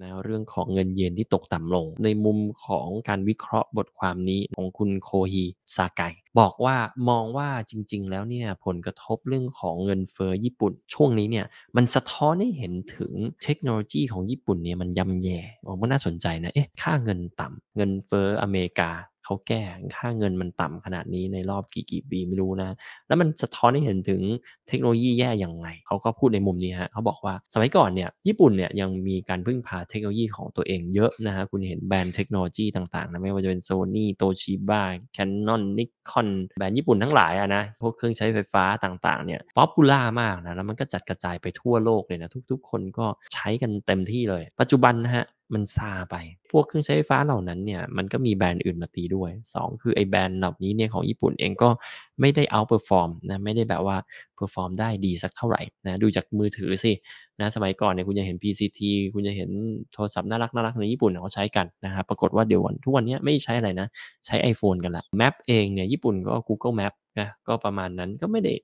นะเรื่องของเงินเยนที่ตกต่ำลง ในมุมของการวิเคราะห์บทความนี้ของคุณโคฮีซาไกบอกว่ามองว่าจริงๆแล้วเนี่ยผลกระทบเรื่องของเงินเฟอ้อญี่ปุ่น ช่วงนี้เนี่ยมันสะท้อนให้เห็นถึงเทคโนโลยีของญี่ปุ่นเนี่ยมันย่ำแย่มันน่าสนใจนะเอ๊ะค่าเงินต่ำเงินเฟอ้ออเมริกาขาแก้ค่าเงินมันต่ำขนาดนี้ในรอบกี่กี่ปีไม่รู้นะ แล้วมันสะท้อนให้เห็นถึงเทคโนโลยีแย่อย่างไงเขาก็พูดในมุมนี้ฮะ เขาบอกว่าสมัยก่อนเนี่ย ญี่ปุ่นเนี่ยยังมีการพึ่งพาเทคโนโลยีของตัวเองเยอะนะฮะ คุณเห็นแบรนด์เทคโนโลยีต่าง ๆ นะไม่ว่าจะเป็นโซนี่โตชิบะแคนนอนนิคอนแบรนด์ญี่ปุ่นทั้งหลายอะนะพวกเครื่องใช้ไฟฟ้าต่าง ๆเนี่ยป๊อปปูล่ามากนะ แล้วมันก็จัดกระจายไปทั่วโลกเลยนะทุก ๆ คนก็ใช้กันเต็มที่เลย ปัจจุบันนะฮะมันซาไป พวกเครื่องใช้ไฟฟ้าเหล่านั้นเนี่ย มันก็มีแบรนด์อื่นมาตีด้วย 2 คือไอ้แบรนด์เหล่านี้เนี่ยของญี่ปุ่นเองก็ไม่ได้เอาเปอร์ฟอร์มนะ ไม่ได้แบบว่าเปอร์ฟอร์มได้ดีสักเท่าไหร่นะ ดูจากมือถือสินะ สมัยก่อนเนี่ยคุณจะเห็น PCT คุณจะเห็นโทรศัพท์น่ารักน่ารักในญี่ปุ่นเขาใช้กันนะครับปรากฏว่าเดี๋ยววันทุกวันนี้ไม่ใช้อะไรนะ ใช้ iPhone กันละ แมปเองเนี่ยญี่ปุ่นก็ Google Map นะก็ประมาณนั้นก็ไม่ได้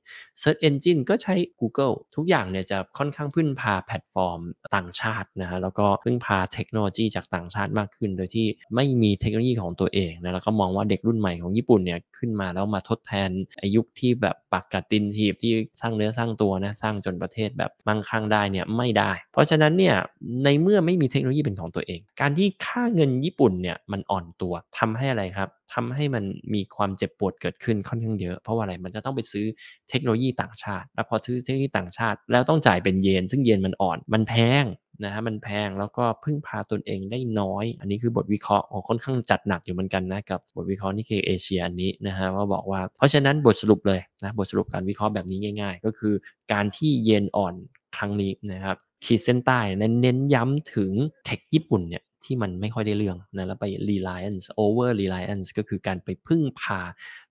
Search Engine ก็ใช้ Google ทุกอย่างเนี่ยจะค่อนข้างพึ่งพาแพลตฟอร์มต่างชาตินะฮะแล้วก็พึ่งพาเทคโนโลยีจากต่างชาติมากขึ้น โดยที่ไม่มีเทคโนโลยีของตัวเองนะแล้วก็มองว่าเด็กรุ่นใหม่ของญี่ปุ่นเนี่ยขึ้นมา แล้วมาทดแทนอายุที่แบบปากกัดตินทีบที่สร้างเนื้อสร้างตัวนะ สร้างจนประเทศแบบมั่งคั่งได้เนี่ยไม่ได้ เพราะฉะนั้นเนี่ยในเมื่อไม่มีเทคโนโลยีเป็นของตัวเอง การที่ค่าเงินญี่ปุ่นเนี่ยมันอ่อนตัวทำให้อะไรครับทำให้มันมีความเจ็บปวดเกิดขึ้นค่อนข้างเยอะ เพราะว่าอะไรมันจะต้องไปซื้อเทคโนโลยีต่างชาติ แล้วพอซื้อเทคโนโลยีต่างชาติแล้วต้องจ่ายเป็นเยนซึ่งเยนมันอ่อน มันแพงนะฮะมันแพงแล้วก็พึ่งพาตนเองได้น้อย อันนี้คือบทวิเคราะห์ของค่อนข้างจัดหนักอยู่เหมือนกันนะ กับบทวิเคราะห์นี่คือเอเชียอันนี้นะฮะว่าบอกว่าเพราะฉะนั้นบทสรุปเลยนะบทสรุปการวิเคราะห์แบบนี้ง่าย ๆ ก็คือ การที่เยนอ่อนครั้งนี้นะครับขีดเส้นใต้เน้นย้ำถึงเทคญี่ปุ่นเนี่ยที่มันไม่ค่อยได้เรื่องนะแล้วไป reliance over reliance ก็คือการไปพึ่งพา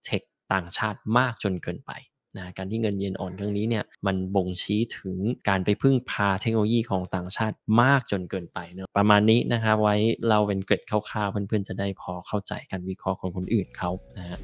เทคต่างชาติมากจนเกินไปนะการที่เงินเยนอ่อนครั้งนี้เนี่ยมันบ่งชี้ถึงการไปพึ่งพาเทคโนโลยีของต่างชาติมากจนเกินไปเนะประมาณนี้นะครับไว้เราเป็นเกร็ดคร่าวๆเพื่อนๆจะได้พอเข้าใจการวิเคราะห์ของคนอื่นเขานะฮะ